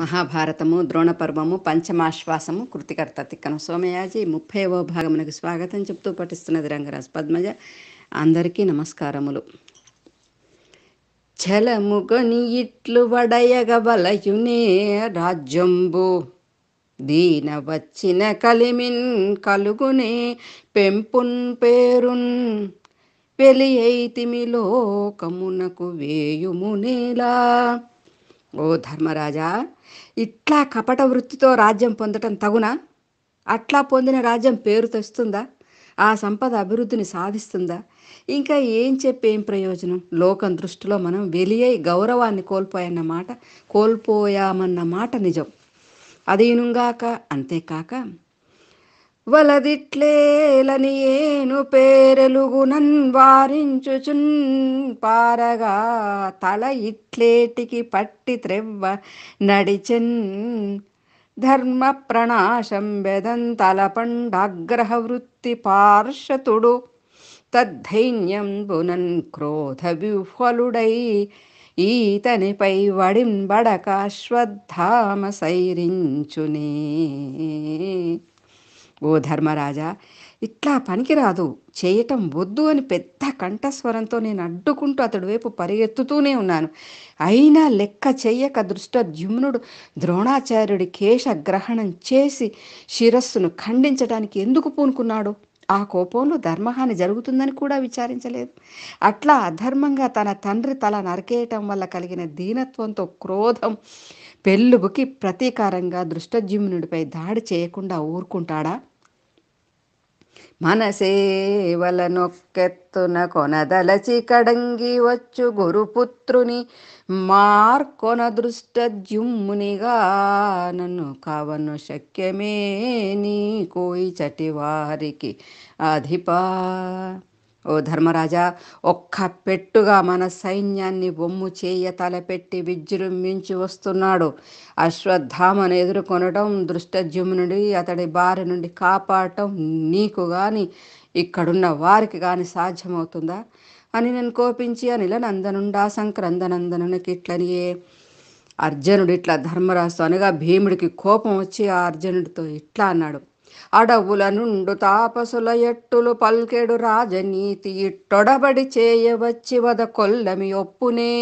మహాభారతము ద్రోణపర్వము పంచమాశ్వాసము కృతికర్త తిక్కన సోమయాజి ముప్పైవ భాగమునకు స్వాగతం చెప్తూ పఠిస్తున్నది రంగరాజు పద్మజ అందరికీ నమస్కారములు చలముగొని ఇట్లు వడయగబలయునే రాజ్యంబు దీన వచ్చిన కలిమిన్ కలుగునే పెంపున్ పేరున్ పెలి లోకమునకు వేయుమునేలా ఓ ధర్మరాజా ఇట్లా కపట వృత్తితో రాజ్యం పొందటం తగునా అట్లా పొందిన రాజ్యం పేరు తెస్తుందా ఆ సంపద అభివృద్ధిని సాధిస్తుందా ఇంకా ఏం చెప్పేం ప్రయోజనం లోకం దృష్టిలో మనం వెలియై గౌరవాన్ని కోల్పోయన్న మాట కోల్పోయామన్న మాట నిజం అదీనుగాక అంతేకాక వలదిట్లేలని ఏను పేరెలుగునన్ వారించుచున్ పారగా తల ఇట్లేటికి పట్టి త్రెవ్వ నడిచెన్ ధర్మ ప్రణాశం బెదం తలపండాగ్రహ వృత్తి పార్షతుడు తద్ధైన్యం బునన్ క్రోధ విహ్వలుడై ఈతనిపై వడింబడక సైరించునే ఓ ధర్మరాజా ఇట్లా పనికిరాదు చేయటం వద్దు అని పెద్ద కంఠస్వరంతో నేను అడ్డుకుంటూ అతడి వైపు పరిగెత్తుతూనే ఉన్నాను అయినా లెక్క చెయ్యక దృష్టద్యుమ్నుడు ద్రోణాచార్యుడి కేశ గ్రహణం చేసి శిరస్సును ఖండించడానికి ఎందుకు పూనుకున్నాడు ఆ కోపంలో ధర్మహాని జరుగుతుందని కూడా విచారించలేదు అట్లా అధర్మంగా తన తండ్రి తల నరికేయటం వల్ల కలిగిన దీనత్వంతో క్రోధం పెళ్ళుబుకి ప్రతీకారంగా దృష్టజ్యుమ్నుడిపై దాడి చేయకుండా ఊరుకుంటాడా మనసేవలనొక్కెత్తున కొనదలచి కడంగి వచ్చు గురుపుత్రుని మార్కొన దృష్టద్యుమ్మునిగా నన్ను కావను శక్యమే నీ కోయి చటివారికి అధిపా ఓ ధర్మరాజా ఒక్క పెట్టుగా మన సైన్యాన్ని బొమ్ము చేయ తలపెట్టి విజృంభించి వస్తున్నాడు అశ్వత్థామను ఎదుర్కొనడం దృష్టజ్యుమునుడి అతడి బారి నుండి కాపాడటం నీకు కానీ ఇక్కడున్న వారికి కానీ సాధ్యమవుతుందా అని నేను కోపించి అనిల నందనుండా సంక్రందనందనునికి ఇట్లనియే అర్జునుడు ఇట్లా ధర్మరాజు అనగా భీముడికి కోపం వచ్చి ఆ అర్జునుడితో ఇట్లా అన్నాడు అడవుల నుండు తాపసుల ఎట్టులు పల్కెడు రాజనీతి ఇట్టొడబడి చేయవచ్చి వద కొల్లమి ఒప్పునే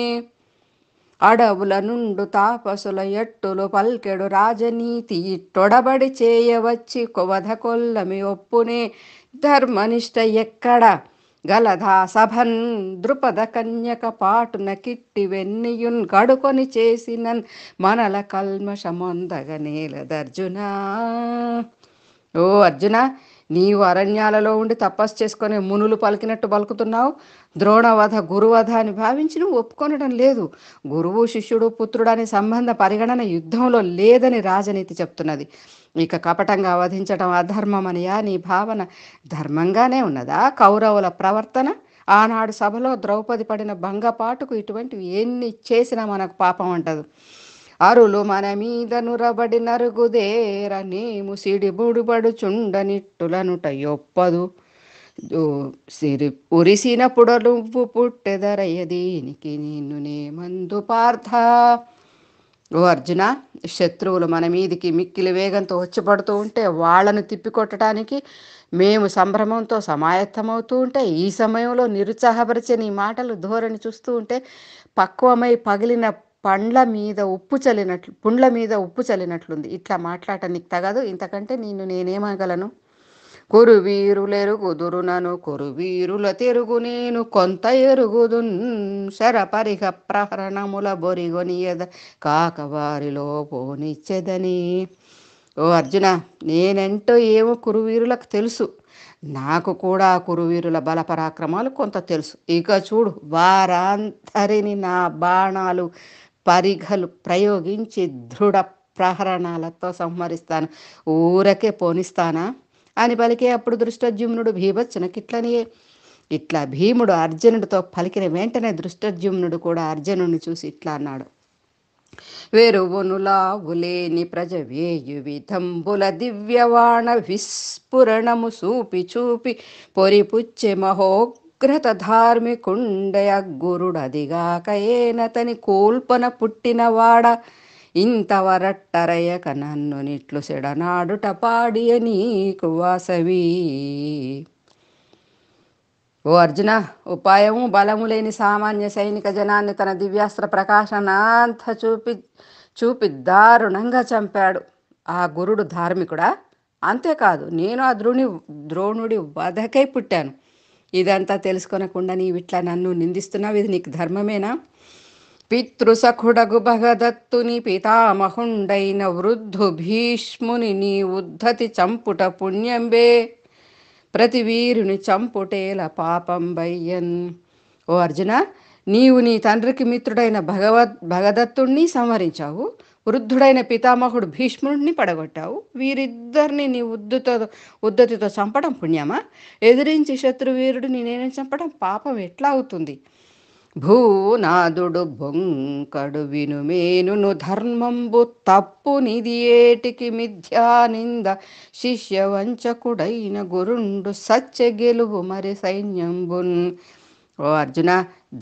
అడవుల నుండు తాపసుల ఎట్టులు పల్కెడు రాజనీతి ఇట్టొడబడి చేయవచ్చి కొవధ కొల్లమి ఒప్పునే ధర్మనిష్ట ఎక్కడ గలధా సభన్ ద్రుపద కన్యక పాటున కిట్టి వెన్నియున్ గడుకొని చేసినన్ మనల కల్మషమొందగ నేలదర్జునా ఓ అర్జున నీవు అరణ్యాలలో ఉండి తపస్సు చేసుకొని మునులు పలికినట్టు పలుకుతున్నావు ద్రోణవధ గురువధ అని భావించి నువ్వు ఒప్పుకొనడం లేదు గురువు శిష్యుడు పుత్రుడు అనే సంబంధ పరిగణన యుద్ధంలో లేదని రాజనీతి చెప్తున్నది ఇక కపటంగా వధించడం అధర్మమనియా నీ భావన ధర్మంగానే ఉన్నదా కౌరవుల ప్రవర్తన ఆనాడు సభలో ద్రౌపది పడిన భంగపాటుకు ఇటువంటివి ఎన్ని చేసినా మనకు పాపం అంటదు అరులు మన మీదను రబడి నరుగుదేర నేము నిట్టులనుట యొప్పదు సిరి ఉరిసిన పుడలుంపు పుట్టెదరయ్య దీనికి నిన్ను నే మందు పార్థ ఓ అర్జున శత్రువులు మన మీదికి మిక్కిలి వేగంతో వచ్చి పడుతూ ఉంటే వాళ్ళను తిప్పికొట్టడానికి మేము సంభ్రమంతో సమాయత్తమవుతూ ఉంటే ఈ సమయంలో నిరుత్సాహపరిచే నీ మాటలు ధోరణి చూస్తూ ఉంటే పక్వమై పగిలిన పండ్ల మీద ఉప్పు చల్లినట్లు పుండ్ల మీద ఉప్పు చల్లినట్లుంది ఇట్లా నీకు తగదు ఇంతకంటే నేను నేనేమగలను కురు కురువీరుల తెరుగు నేను కొంత ఎరుగుదు శరపరిహ ప్రహరణముల బొరిగొనియద కాకవారిలో పోనిచ్చేదని ఓ అర్జున నేనంటూ ఏమో కురువీరులకు తెలుసు నాకు కూడా కురువీరుల బలపరాక్రమాలు కొంత తెలుసు ఇక చూడు వారందరిని నా బాణాలు పరిఘలు ప్రయోగించి దృఢ ప్రహరణాలతో సంహరిస్తాను ఊరకే పోనిస్తానా అని పలికే అప్పుడు దృష్టజ్యుమ్నుడు భీభత్సునకిట్లనియే ఇట్లా భీముడు అర్జునుడితో పలికిన వెంటనే దృష్టజ్యుమ్నుడు కూడా అర్జునుడిని చూసి ఇట్లా అన్నాడు వెరువునులావులేని వేయు విధంబుల దివ్యవాణ విస్ఫురణము చూపి చూపి పొరిపుచ్చే మహో కృతధార్మికుండయ గురుడదిగాకయేనతని కోల్పన పుట్టినవాడ ఇంతవరట్టరయ్యక నన్ను నిట్లు సెడనాడుట పాడియ నీకు వాసవి ఓ అర్జున ఉపాయము బలము లేని సామాన్య సైనిక జనాన్ని తన దివ్యాస్త్ర ప్రకాశనాంత చూపి చూపి దారుణంగా చంపాడు ఆ గురుడు ధార్మికుడా అంతేకాదు నేను ఆ ద్రోణి ద్రోణుడి వధకై పుట్టాను ఇదంతా తెలుసుకొనకుండా నీవు ఇట్లా నన్ను నిందిస్తున్నావు ఇది నీకు ధర్మమేనా పితృసఖుడగు భగదత్తుని పితామహుండైన వృద్ధు భీష్ముని నీ ఉద్ధతి చంపుట పుణ్యంబే ప్రతి వీరుని చంపుటేల పాపం బయ్యన్ ఓ అర్జున నీవు నీ తండ్రికి మిత్రుడైన భగవద్ భగదత్తుణ్ణి సంహరించావు వృద్ధుడైన పితామహుడు భీష్ముడిని పడగొట్టావు వీరిద్దరిని నీ ఉద్దుతో ఉద్దతితో చంపడం పుణ్యమా ఎదిరించి శత్రువీరుడు నేను చంపడం పాపం ఎట్లా అవుతుంది భూనాదుడు బొంకడు వినుమేనును ధర్మంబు తప్పు నిది ఏటికి మిథ్యానింద శిష్యవంచకుడైన గురుండు సత్య గెలువు మరి సైన్యంబున్ ఓ అర్జున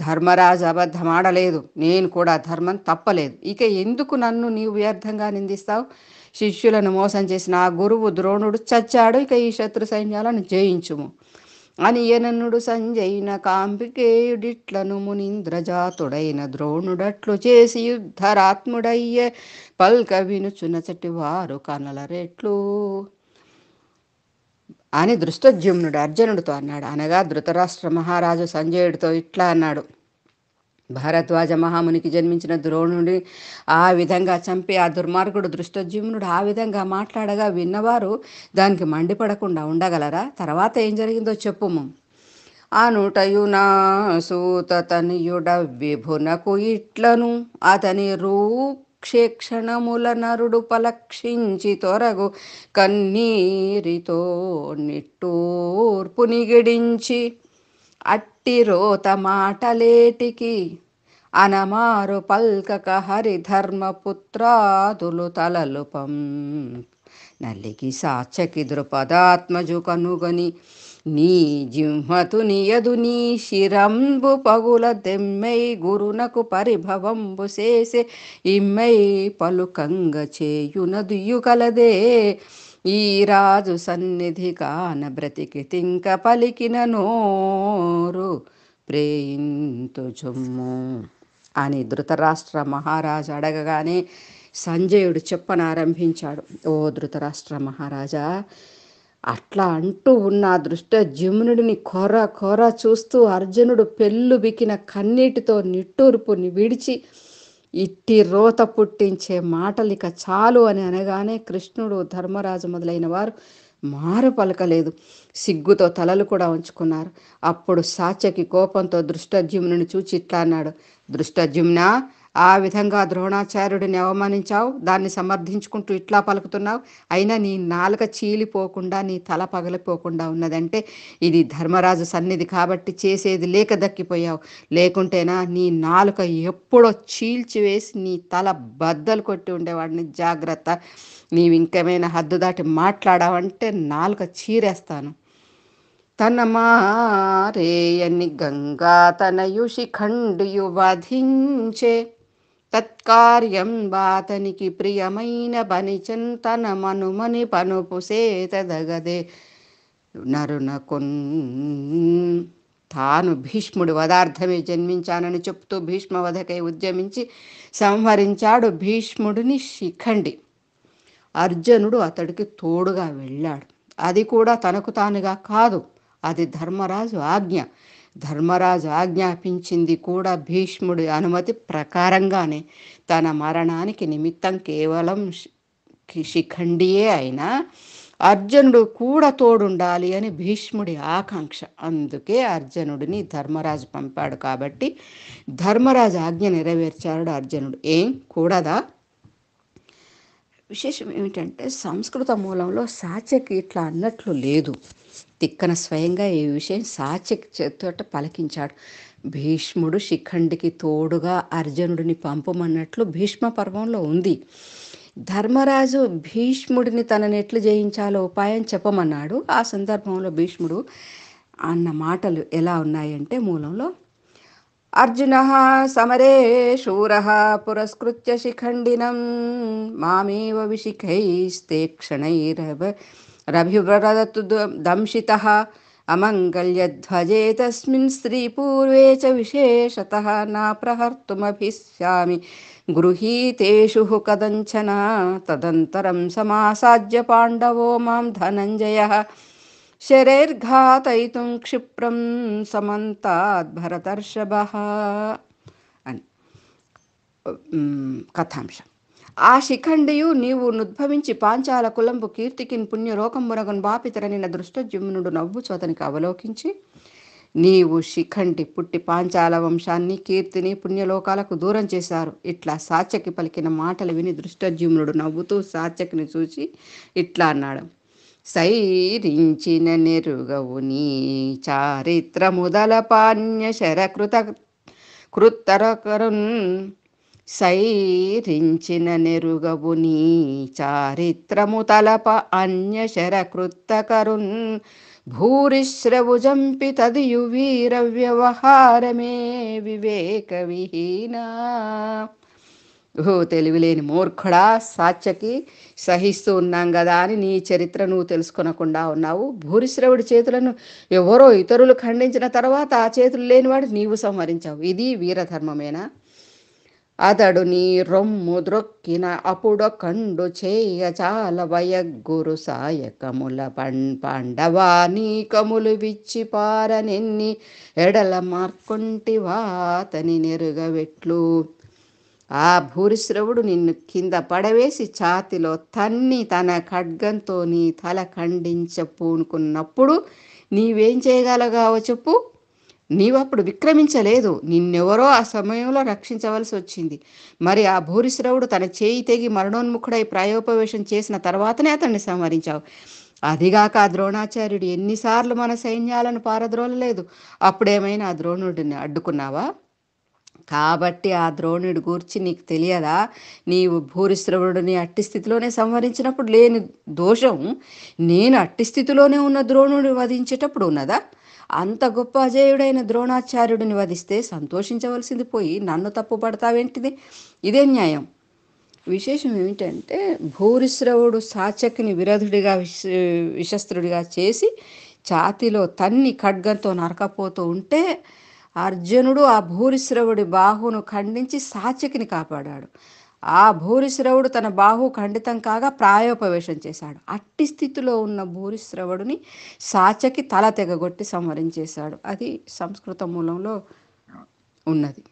ధర్మరాజు అబద్ధమాడలేదు నేను కూడా ధర్మం తప్పలేదు ఇక ఎందుకు నన్ను నీవు వ్యర్థంగా నిందిస్తావు శిష్యులను మోసం చేసిన ఆ గురువు ద్రోణుడు చచ్చాడు ఇక ఈ శత్రు సైన్యాలను జయించుము అని యననుడు సంజయిన కాంబికేయుడిట్లను మునింద్రజాతుడైన ద్రోణుడట్లు చేసి యుద్ధరాత్ముడయ్యే పల్క వినుచునచటి వారు రెట్లు అని దృష్టజ్యుమ్నుడు అర్జునుడితో అన్నాడు అనగా ధృతరాష్ట్ర మహారాజు సంజయుడితో ఇట్లా అన్నాడు భరద్వాజ మహామునికి జన్మించిన ద్రోణుడి ఆ విధంగా చంపి ఆ దుర్మార్గుడు దృష్టజీవునుడు ఆ విధంగా మాట్లాడగా విన్నవారు దానికి మండిపడకుండా ఉండగలరా తర్వాత ఏం జరిగిందో చెప్పుము అనుటయునా సూత తనియుడ విభునకు ఇట్లను అతని రూప క్షేక్షణముల నరుడు పలక్షించి తొరగు కన్నీరితో నిట్టూర్పు నిగిడించి అట్టి రోత మాటలేటికి అనమారు పల్కక హరిధర్మపుత్రాదులు తలలుపం నలిగి సాచకి దృపదాత్మజు కనుగొని నీ జింహతు నియదు నీ శిరంబు పగుల దెమ్మై గురునకు పరిభవంబు చేసే ఇమ్మై పలుకంగ చేయునదు యుగలదే ఈ రాజు సన్నిధి కాన బ్రతికి తింక పలికిన నోరు ప్రేయింతు జుమ్ము అని ధృతరాష్ట్ర మహారాజు అడగగానే సంజయుడు చెప్పనారంభించాడు ఓ ధృతరాష్ట్ర మహారాజా అట్లా అంటూ ఉన్న దృష్ట జమునుడిని కొర కొర చూస్తూ అర్జునుడు పెళ్ళు బికిన కన్నీటితో నిట్టూర్పుని విడిచి ఇట్టి రోత పుట్టించే మాటలిక చాలు అని అనగానే కృష్ణుడు ధర్మరాజు మొదలైన వారు మారు పలకలేదు సిగ్గుతో తలలు కూడా ఉంచుకున్నారు అప్పుడు సాచకి కోపంతో దృష్టజ్యుమ్ను చూచి ఇట్లా అన్నాడు దృష్టజ్యుమ్నా ఆ విధంగా ద్రోణాచార్యుడిని అవమానించావు దాన్ని సమర్థించుకుంటూ ఇట్లా పలుకుతున్నావు అయినా నీ నాలుక చీలిపోకుండా నీ తల పగలిపోకుండా ఉన్నదంటే ఇది ధర్మరాజు సన్నిధి కాబట్టి చేసేది లేక దక్కిపోయావు లేకుంటేనా నీ నాలుక ఎప్పుడో చీల్చివేసి నీ తల బద్దలు కొట్టి ఉండేవాడిని జాగ్రత్త నీవు ఇంకేమైనా హద్దు దాటి మాట్లాడావంటే నాలుక చీరేస్తాను తన మారేయని గంగా తనయుషి ఖండియు వధించే తత్కార్యం వాతనికి ప్రియమైన పని చింతన మనుమని పనుపు సేతదగదే కొన్ తాను భీష్ముడు వదార్థమే జన్మించానని చెప్తూ భీష్మ వధకై ఉద్యమించి సంహరించాడు భీష్ముడిని శిఖండి అర్జునుడు అతడికి తోడుగా వెళ్ళాడు అది కూడా తనకు తానుగా కాదు అది ధర్మరాజు ఆజ్ఞ ధర్మరాజు ఆజ్ఞాపించింది కూడా భీష్ముడి అనుమతి ప్రకారంగానే తన మరణానికి నిమిత్తం కేవలం శిఖండియే అయినా అర్జునుడు కూడా తోడుండాలి అని భీష్ముడి ఆకాంక్ష అందుకే అర్జునుడిని ధర్మరాజు పంపాడు కాబట్టి ధర్మరాజు ఆజ్ఞ నెరవేర్చాడు అర్జునుడు ఏం కూడదా విశేషం ఏమిటంటే సంస్కృత మూలంలో సాచకి ఇట్లా అన్నట్లు లేదు తిక్కన స్వయంగా ఈ విషయం సాచక్ చేతోట పలికించాడు భీష్ముడు శిఖండికి తోడుగా అర్జునుడిని పంపమన్నట్లు భీష్మ పర్వంలో ఉంది ధర్మరాజు భీష్ముడిని తనని ఎట్లు జయించాలో ఉపాయం చెప్పమన్నాడు ఆ సందర్భంలో భీష్ముడు అన్న మాటలు ఎలా ఉన్నాయంటే మూలంలో అర్జున సమరే శూర పురస్కృత్య శిఖండినం మామేవ విశిఖైస్తే క్షణైరవ रभिव्रतदंशितः अमङ्गल्यध्वजे तस्मिन् स्त्रीपूर्वे च विशेषतः नाप्रहर्तुमभिस्यामि गृहीतेषु कदञ्चन तदन्तरं समासाद्य पाण्डवो मां धनञ्जयः शरैर्घातयितुं क्षिप्रं समन्ताद्भरतर्षभः कथांशम् ఆ శిఖండియు నీవు నుద్భవించి పాంచాల కులంబు కీర్తికిన్ పుణ్యరోకమ్మురగున్ బాపితరనిన దృష్టజుమ్నుడు నవ్వు చోతనికి అవలోకించి నీవు శిఖండి పుట్టి పాంచాల వంశాన్ని కీర్తిని పుణ్యలోకాలకు దూరం చేశారు ఇట్లా సాత్యకి పలికిన మాటలు విని దృష్టజుమ్నుడు నవ్వుతూ సాత్యకిని చూసి ఇట్లా అన్నాడు సైరించిన నెరుగవు నీ చారిత్ర ముదల పాణ్య శరకృత కృత్తరకరున్ సైరించిన నెరుగవు నీ చారిత్రము తలప అన్యశరకృత్తకరున్ భూరిశ్రవు జంపి తదియు వీర వ్యవహారమే వివేక విహీన ఓ తెలివిలేని మూర్ఖుడా సాచకి సహిస్తూ ఉన్నాం కదా అని నీ చరిత్ర నువ్వు తెలుసుకొనకుండా ఉన్నావు భూరిశ్రవుడి చేతులను ఎవరో ఇతరులు ఖండించిన తర్వాత ఆ చేతులు లేనివాడు నీవు సంహరించావు ఇది వీరధర్మమేనా అతడుని రొమ్ము ద్రొక్కిన అప్పుడు కండు చేయ చాలవయగ్గురు సాయకముల పం పాండవా నీ కములు విచ్చి పారనెన్ని ఎడల మార్కొంటివా అతని నెరుగవెట్లు ఆ భూరిశ్రవుడు నిన్ను కింద పడవేసి ఛాతిలో తన్ని తన ఖడ్గంతో నీ తల ఖండించ పూనుకున్నప్పుడు నీవేం చేయగలగావో చెప్పు నీవప్పుడు విక్రమించలేదు నిన్నెవరో ఆ సమయంలో రక్షించవలసి వచ్చింది మరి ఆ భూరిశ్రవుడు తన చేయి తెగి మరణోన్ముఖుడై ప్రాయోపవేశం చేసిన తర్వాతనే అతన్ని సంహరించావు అదిగాక ఆ ద్రోణాచార్యుడు ఎన్నిసార్లు మన సైన్యాలను పారద్రోలలేదు అప్పుడేమైనా ఆ ద్రోణుడిని అడ్డుకున్నావా కాబట్టి ఆ ద్రోణుడి గూర్చి నీకు తెలియదా నీవు భూరిశ్రవుడిని అట్టి స్థితిలోనే సంహరించినప్పుడు లేని దోషం నేను అట్టి స్థితిలోనే ఉన్న ద్రోణుడిని వధించేటప్పుడు ఉన్నదా అంత గొప్ప అజేయుడైన ద్రోణాచార్యుడిని వధిస్తే సంతోషించవలసింది పోయి నన్ను తప్పు పడతావేంటిది ఇదే న్యాయం విశేషం ఏమిటంటే భూరిశ్రవుడు సాచకిని విరధుడిగా విష విశస్త్రుడిగా చేసి ఛాతిలో తన్ని ఖడ్గంతో నరకపోతూ ఉంటే అర్జునుడు ఆ భూరిశ్రవుడి బాహును ఖండించి సాచకిని కాపాడాడు ఆ భూరిశ్రవుడు తన బాహు ఖండితం కాగా ప్రాయోపవేశం చేశాడు అట్టి స్థితిలో ఉన్న భూరిశ్రవుడిని సాచకి తల తెగగొట్టి సంహరించేశాడు అది సంస్కృత మూలంలో ఉన్నది